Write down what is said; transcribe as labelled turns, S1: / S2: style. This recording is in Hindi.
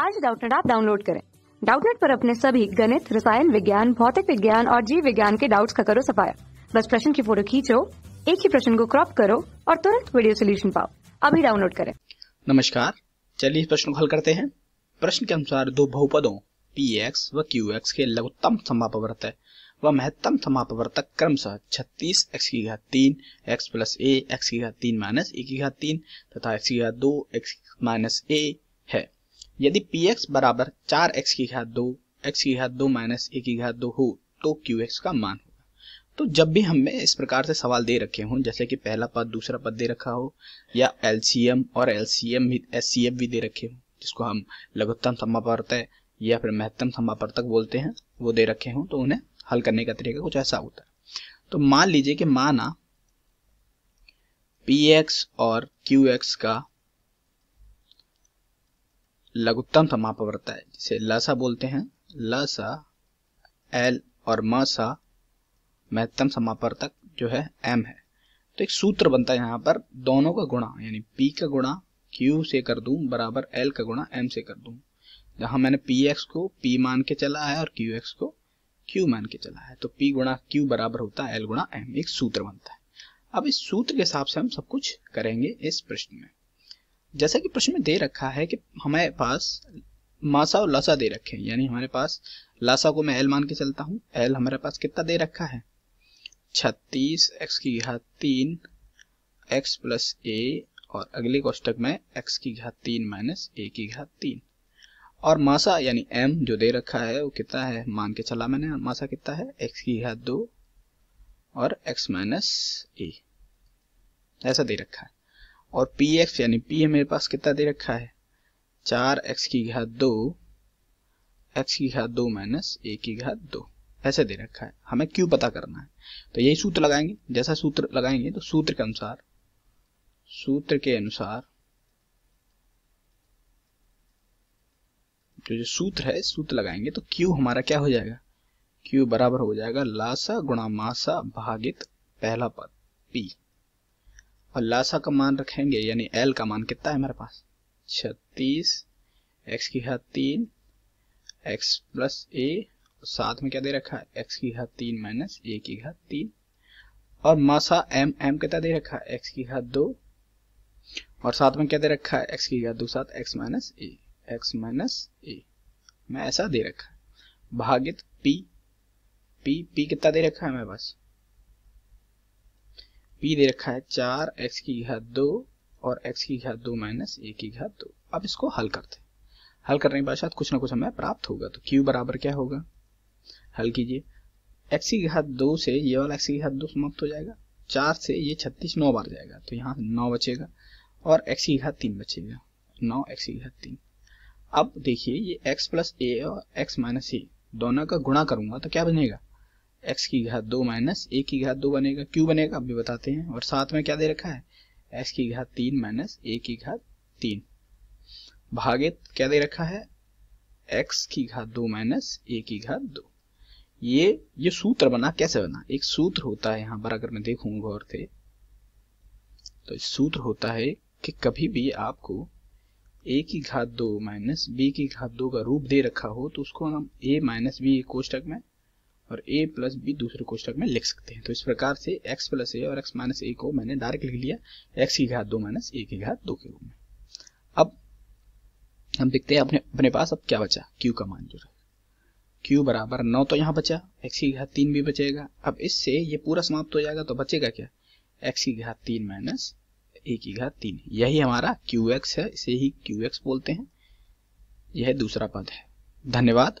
S1: आज डाउटनेट आप डाउनलोड करें डाउटनेट पर अपने सभी गणित रसायन विज्ञान भौतिक विज्ञान और जीव विज्ञान के डाउट्स का करो सफाया बस प्रश्न की फोटो खींचो एक ही प्रश्न को क्रॉप करो और तुरंत वीडियो सोल्यूशन पाओ अभी डाउनलोड करें नमस्कार चलिए प्रश्न को हल करते हैं प्रश्न के अनुसार दो बहुपदों पी एक्स व क्यू एक्स के लघुत्तम समापवर्तक व महत्तम समापवर्तक क्रमशः छत्तीस एक्स की घात तीन एक्स प्लस ए एक्स की घात तीन माइनस ए की घात तीन तथा एक्स की घात दो एक्स माइनस ए है यदि पी एक्स बराबर चार एक्स की घात दो एक्स की घात दो माइनस ए की घात दो हो तो क्यू एक्स का मान होगा तो जब भी हमें इस प्रकार से सवाल दे रखे हों जैसे कि पहला पद दूसरा पद दे रखा हो या एलसीएम और एल एलसीएम भी एस भी दे रखे हों जिसको हम लघुत्तम समापर्तय या फिर महत्तम समापर्तक बोलते हैं वो दे रखे हों तो उन्हें हल करने का तरीका कुछ ऐसा होता है तो मान लीजिए कि माना पी एक्स और क्यू एक्स का लघुत्तम समापवर्त है जिसे लसा बोलते हैं लसा एल और मसा महत्तम समापवर्तक जो है एम है तो एक सूत्र बनता है यहाँ पर दोनों का गुणा यानी पी का गुणा क्यू से कर दूं बराबर एल का गुणा एम से कर दूं जहां मैंने पी एक्स को पी मान के चला है और क्यू एक्स को क्यू मान के चला है तो पी गुणा क्यू बराबर होता है एल गुणा एम एक सूत्र बनता है अब इस सूत्र के हिसाब से हम सब कुछ करेंगे इस प्रश्न में जैसा कि प्रश्न में दे रखा है कि हमारे पास मासा और लसा दे रखे हैं यानी हमारे पास लासा को मैं एल मान के चलता हूँ एल हमारे पास कितना दे रखा है छत्तीस एक्स की घात तीन एक्स प्लस ए और अगले कोष्टक में एक्स की घात तीन माइनस ए की घात तीन और मासा यानी एम जो दे रखा है वो कितना है मान के चला मैंने मासा कितना है एक्स की घात दो और एक्स माइनस ए ऐसा दे रखा है और पी एक्स यानी पी है मेरे पास कितना दे रखा है चार एक्स की घात दो एक्स की घात दो माइनस ए की घात दो ऐसे दे रखा है हमें क्यू पता करना है तो यही सूत्र लगाएंगे जैसा सूत्र लगाएंगे तो सूत्र के अनुसार सूत्र के अनुसार जो जो सूत्र है सूत्र लगाएंगे तो क्यू हमारा क्या हो जाएगा क्यू बराबर हो जाएगा लासा गुणा मासा भागित पहला पद पी और लासा का मान रखेंगे यानी एल का मान कितना है मेरे पास छत्तीस एक्स की घात तीन एक्स प्लस ए साथ में क्या दे रखा है एक्स की घात तीन माइनस ए की घात तीन और मासा एम एम कितना दे रखा है एक्स की घात दो और साथ में क्या दे रखा है एक्स की घात दो साथ X minus A X minus A मैं ऐसा दे रखा है भागित पी पी पी कितना दे रखा है मेरे पास पी दे रखा है चार एक्स की घात दो और एक्स की घात दो माइनस ए की घात दो अब इसको हल करते हैं हल करने के बाद शायद कुछ ना कुछ हमें प्राप्त होगा तो क्यू बराबर क्या होगा हल कीजिए एक्स की घात दो से ये वाला एक्स की घात दो समाप्त हो जाएगा चार से ये छत्तीस नौ बार जाएगा तो यहाँ नौ बचेगा और एक्स की घात तीन बचेगा नौ एक्स की घात तीन अब देखिए ये एक्स प्लस ए और एक्स माइनस ए दोनों का गुणा करूंगा तो क्या बनेगा एक्स की घात दो माइनस ए की घात दो बनेगा क्यों बनेगा अभी बताते हैं और साथ में क्या दे रखा है एक्स की घात तीन माइनस ए की घात तीन भागित क्या दे रखा है एक्स की घात दो माइनस ए की घात दो ये ये सूत्र बना कैसे बना एक सूत्र होता है यहाँ पर अगर मैं देखूंगा गौर थे तो सूत्र होता है कि कभी भी आपको ए की घात दो माइनस बी की घात दो का रूप दे रखा हो तो उसको हम ए माइनस बी कोष्टक में और ए प्लस बी दूसरे कोष्टक में लिख सकते हैं तो इस प्रकार से एक्स प्लस ए और एक्स माइनस ए को मैंने डायरेक्ट लिख लिया एक्स की घात दो माइनस ए की घात दो के रूप में अब हम देखते हैं अपने अपने पास अब क्या बचा क्यू का मान जो क्यू बराबर नौ तो यहाँ बचा एक्स की घात तीन भी बचेगा अब इससे ये पूरा समाप्त हो जाएगा तो बचेगा क्या एक्स की घात तीन माइनस ए की घात तीन यही हमारा क्यू एक्स है इसे ही क्यू एक्स बोलते हैं यह दूसरा पद है धन्यवाद